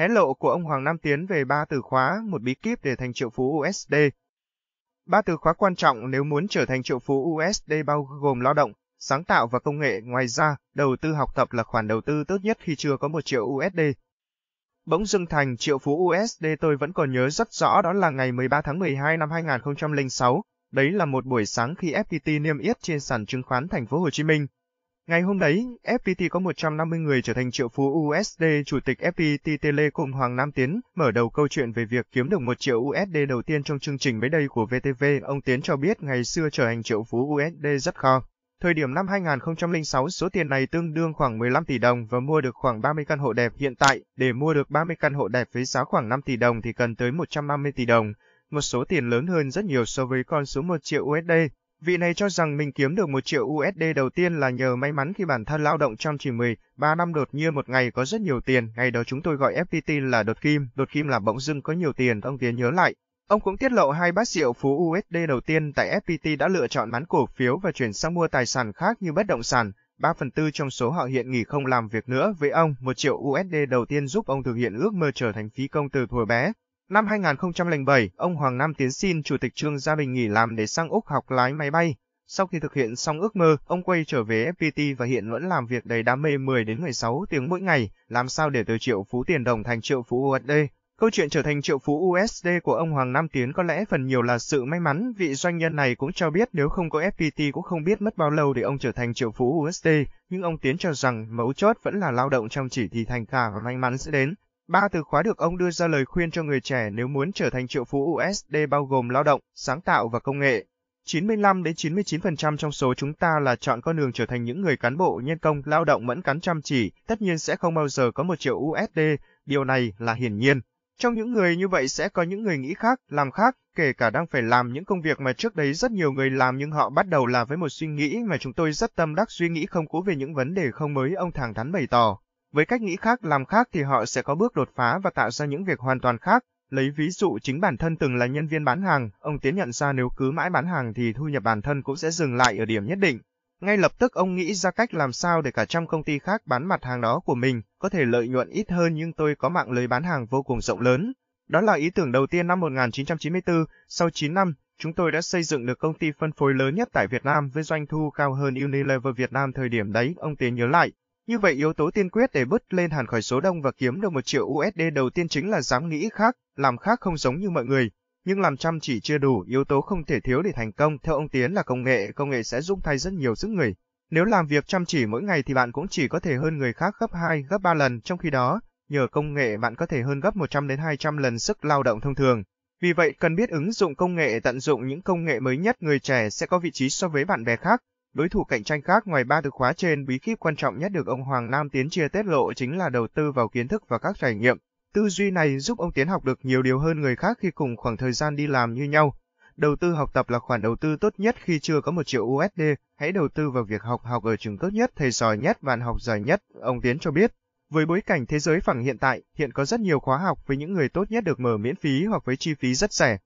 hé lộ của ông Hoàng Nam Tiến về ba từ khóa, một bí kíp để thành triệu phú USD. Ba từ khóa quan trọng nếu muốn trở thành triệu phú USD bao gồm lao động, sáng tạo và công nghệ. Ngoài ra, đầu tư học tập là khoản đầu tư tốt nhất khi chưa có một triệu USD. Bỗng dưng thành triệu phú USD tôi vẫn còn nhớ rất rõ đó là ngày 13 tháng 12 năm 2006. Đấy là một buổi sáng khi FPT niêm yết trên sàn chứng khoán thành phố Hồ Chí Minh. Ngày hôm đấy, FPT có 150 người trở thành triệu phú USD. Chủ tịch FPT Telecom Hoàng Nam Tiến mở đầu câu chuyện về việc kiếm được 1 triệu USD đầu tiên trong chương trình mới đây của VTV. Ông Tiến cho biết ngày xưa trở thành triệu phú USD rất khó. Thời điểm năm 2006, số tiền này tương đương khoảng 15 tỷ đồng và mua được khoảng 30 căn hộ đẹp. Hiện tại, để mua được 30 căn hộ đẹp với giá khoảng 5 tỷ đồng thì cần tới 150 tỷ đồng, một số tiền lớn hơn rất nhiều so với con số 1 triệu USD. Vị này cho rằng mình kiếm được 1 triệu USD đầu tiên là nhờ may mắn khi bản thân lao động trong chỉ 13 năm đột nhiên một ngày có rất nhiều tiền, ngày đó chúng tôi gọi FPT là đột kim, đột kim là bỗng dưng có nhiều tiền, ông Tiến nhớ lại. Ông cũng tiết lộ hai bát rượu phú USD đầu tiên tại FPT đã lựa chọn bán cổ phiếu và chuyển sang mua tài sản khác như bất động sản. 3 phần tư trong số họ hiện nghỉ không làm việc nữa với ông, 1 triệu USD đầu tiên giúp ông thực hiện ước mơ trở thành phí công từ thuở bé. Năm 2007, ông Hoàng Nam Tiến xin Chủ tịch Trương Gia Bình nghỉ làm để sang Úc học lái máy bay. Sau khi thực hiện xong ước mơ, ông quay trở về FPT và hiện vẫn làm việc đầy đam mê 10 đến 16 tiếng mỗi ngày, làm sao để từ triệu phú tiền đồng thành triệu phú USD. Câu chuyện trở thành triệu phú USD của ông Hoàng Nam Tiến có lẽ phần nhiều là sự may mắn, vị doanh nhân này cũng cho biết nếu không có FPT cũng không biết mất bao lâu để ông trở thành triệu phú USD, nhưng ông Tiến cho rằng mấu chốt vẫn là lao động chăm chỉ thì thành quả và may mắn sẽ đến. Ba từ khóa được ông đưa ra lời khuyên cho người trẻ nếu muốn trở thành triệu phú USD bao gồm lao động, sáng tạo và công nghệ. 95 đến 99% trong số chúng ta là chọn con đường trở thành những người cán bộ nhân công lao động mẫn cán chăm chỉ, tất nhiên sẽ không bao giờ có một triệu USD, điều này là hiển nhiên. Trong những người như vậy sẽ có những người nghĩ khác, làm khác, kể cả đang phải làm những công việc mà trước đấy rất nhiều người làm nhưng họ bắt đầu là với một suy nghĩ mà chúng tôi rất tâm đắc suy nghĩ không cũ về những vấn đề không mới ông thẳng thắn bày tỏ. Với cách nghĩ khác làm khác thì họ sẽ có bước đột phá và tạo ra những việc hoàn toàn khác. Lấy ví dụ chính bản thân từng là nhân viên bán hàng, ông Tiến nhận ra nếu cứ mãi bán hàng thì thu nhập bản thân cũng sẽ dừng lại ở điểm nhất định. Ngay lập tức ông nghĩ ra cách làm sao để cả trăm công ty khác bán mặt hàng đó của mình, có thể lợi nhuận ít hơn nhưng tôi có mạng lưới bán hàng vô cùng rộng lớn. Đó là ý tưởng đầu tiên năm 1994, sau 9 năm, chúng tôi đã xây dựng được công ty phân phối lớn nhất tại Việt Nam với doanh thu cao hơn Unilever Việt Nam thời điểm đấy, ông Tiến nhớ lại. Như vậy yếu tố tiên quyết để bứt lên hẳn khỏi số đông và kiếm được một triệu USD đầu tiên chính là dám nghĩ khác, làm khác không giống như mọi người. Nhưng làm chăm chỉ chưa đủ, yếu tố không thể thiếu để thành công, theo ông Tiến là công nghệ, công nghệ sẽ giúp thay rất nhiều sức người. Nếu làm việc chăm chỉ mỗi ngày thì bạn cũng chỉ có thể hơn người khác gấp 2, gấp 3 lần, trong khi đó, nhờ công nghệ bạn có thể hơn gấp 100 đến 200 lần sức lao động thông thường. Vì vậy, cần biết ứng dụng công nghệ, tận dụng những công nghệ mới nhất người trẻ sẽ có vị trí so với bạn bè khác. Đối thủ cạnh tranh khác ngoài ba từ khóa trên, bí kíp quan trọng nhất được ông Hoàng Nam Tiến chia tiết lộ chính là đầu tư vào kiến thức và các trải nghiệm. Tư duy này giúp ông Tiến học được nhiều điều hơn người khác khi cùng khoảng thời gian đi làm như nhau. Đầu tư học tập là khoản đầu tư tốt nhất khi chưa có một triệu USD. Hãy đầu tư vào việc học học ở trường tốt nhất, thầy giỏi nhất, bạn học giỏi nhất, ông Tiến cho biết. Với bối cảnh thế giới phẳng hiện tại, hiện có rất nhiều khóa học với những người tốt nhất được mở miễn phí hoặc với chi phí rất rẻ.